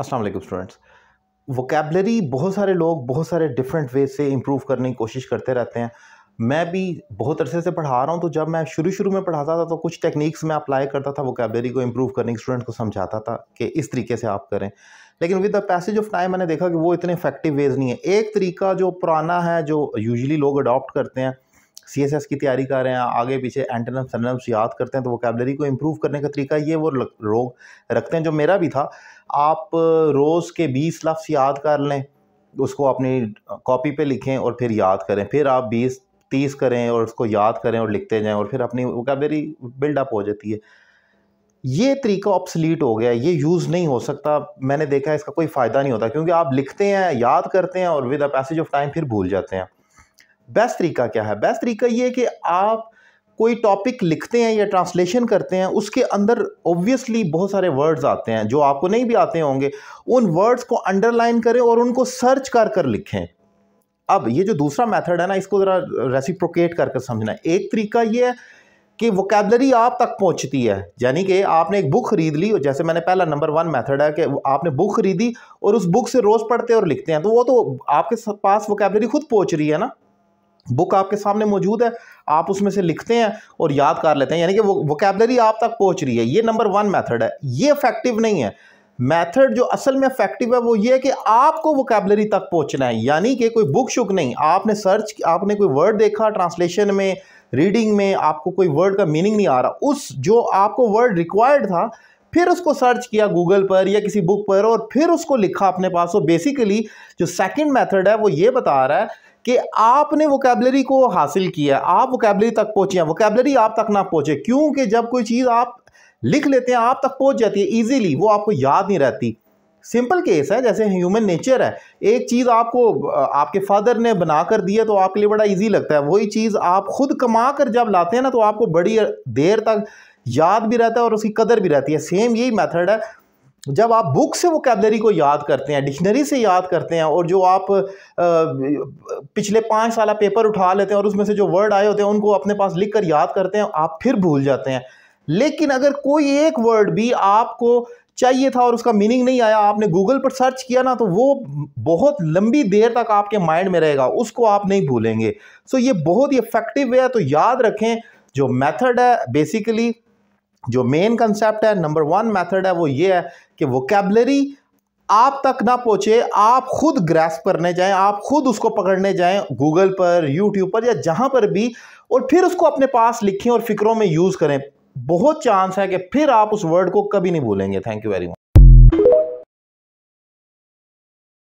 अस्सलाम वालेकुम students vocabulary बहुत सारे लोग बहुत सारे डिफरेंट वे से इम्प्रूव करने की कोशिश करते रहते हैं मैं भी बहुत अरसे से पढ़ा रहा हूँ तो जब मैं शुरू शुरू में पढ़ाता था तो कुछ टेक्निक्स मैं अप्लाई करता था वोकेबलरी को इम्प्रूव करने की स्टूडेंट को समझाता था कि इस तरीके से आप करें लेकिन with the passage of time मैंने देखा कि वो इतने इफेक्टिव वेज नहीं है एक तरीका जो पुराना है जो यूजली लोग अडॉप्ट करते हैं सी की तैयारी कर रहे हैं आगे पीछे एंटनम्स सनम्स याद करते हैं तो वोकेबलरी को इम्प्रूव करने का तरीका ये वो रोग रखते हैं जो मेरा भी था आप रोज़ के बीस लफ्स याद कर लें उसको अपनी कॉपी पे लिखें और फिर याद करें फिर आप बीस तीस करें और उसको याद करें और लिखते जाएं और फिर अपनी वोकेबलरी बिल्डअप हो जाती है ये तरीका ऑप्सलीट हो गया ये यूज़ नहीं हो सकता मैंने देखा इसका कोई फ़ायदा नहीं होता क्योंकि आप लिखते हैं याद करते हैं और with a passage of time फिर भूल जाते हैं बेस्ट तरीका क्या है बेस्ट तरीका ये कि आप कोई टॉपिक लिखते हैं या ट्रांसलेशन करते हैं उसके अंदर ऑब्वियसली बहुत सारे वर्ड्स आते हैं जो आपको नहीं भी आते होंगे उन वर्ड्स को अंडरलाइन करें और उनको सर्च कर कर लिखें अब ये जो दूसरा मेथड है ना इसको ज़रा रेसिप्रोकेट कर कर समझना है एक तरीका ये है कि वोकेबलरी आप तक पहुंचती है यानी कि आपने एक बुक खरीद ली और जैसे मैंने पहला नंबर वन मेथड है कि आपने बुक खरीदी और उस बुक से रोज़ पढ़ते और लिखते हैं तो वो तो आपके पास वोकेबलरी खुद पहुंच रही है ना बुक आपके सामने मौजूद है आप उसमें से लिखते हैं और याद कर लेते हैं यानी कि वो वोकेबलरी आप तक पहुंच रही है ये नंबर वन मेथड है ये इफेक्टिव नहीं है मेथड जो असल में इफेक्टिव है वो ये है कि आपको वोकेबलरी तक पहुंचना है यानी कि कोई बुक शुक नहीं आपने सर्च आपने कोई वर्ड देखा ट्रांसलेशन में रीडिंग में आपको कोई वर्ड का मीनिंग नहीं आ रहा उस जो आपको वर्ड रिक्वायर्ड था फिर उसको सर्च किया गूगल पर या किसी बुक पर और फिर उसको लिखा अपने पास और बेसिकली जो सेकंड मेथड है वो ये बता रहा है कि आपने वोकेबलरी को हासिल किया आप वोकेबलरी तक पहुँचे हैं वोकेबलरी आप तक ना पहुँचे क्योंकि जब कोई चीज़ आप लिख लेते हैं आप तक पहुँच जाती है इजीली वो आपको याद नहीं रहती सिंपल केस है जैसे ह्यूमन नेचर है एक चीज़ आपको आपके फादर ने बना कर दिया तो आपके लिए बड़ा ईजी लगता है वही चीज़ आप खुद कमा कर जब लाते हैं ना तो आपको बड़ी देर तक याद भी रहता है और उसकी कदर भी रहती है सेम यही मेथड है जब आप बुक से वो कैबलरी को याद करते हैं डिक्शनरी से याद करते हैं और जो आप पिछले पाँच साल पेपर उठा लेते हैं और उसमें से जो वर्ड आए होते हैं उनको अपने पास लिख कर याद करते हैं आप फिर भूल जाते हैं लेकिन अगर कोई एक वर्ड भी आपको चाहिए था और उसका मीनिंग नहीं आया आपने गूगल पर सर्च किया ना तो वो बहुत लंबी देर तक आपके माइंड में रहेगा उसको आप नहीं भूलेंगे सो ये बहुत ही इफ़ेक्टिव वे है तो याद रखें जो मेथड है बेसिकली जो मेन कंसेप्ट है नंबर वन मेथड है वो ये है कि वोकेबलरी आप तक ना पहुँचे आप खुद ग्रैस करने जाएं आप खुद उसको पकड़ने जाएं गूगल पर यूट्यूब पर या जहाँ पर भी और फिर उसको अपने पास लिखें और फिक्रों में यूज़ करें बहुत चांस है कि फिर आप उस वर्ड को कभी नहीं भूलेंगे थैंक यू वेरी मच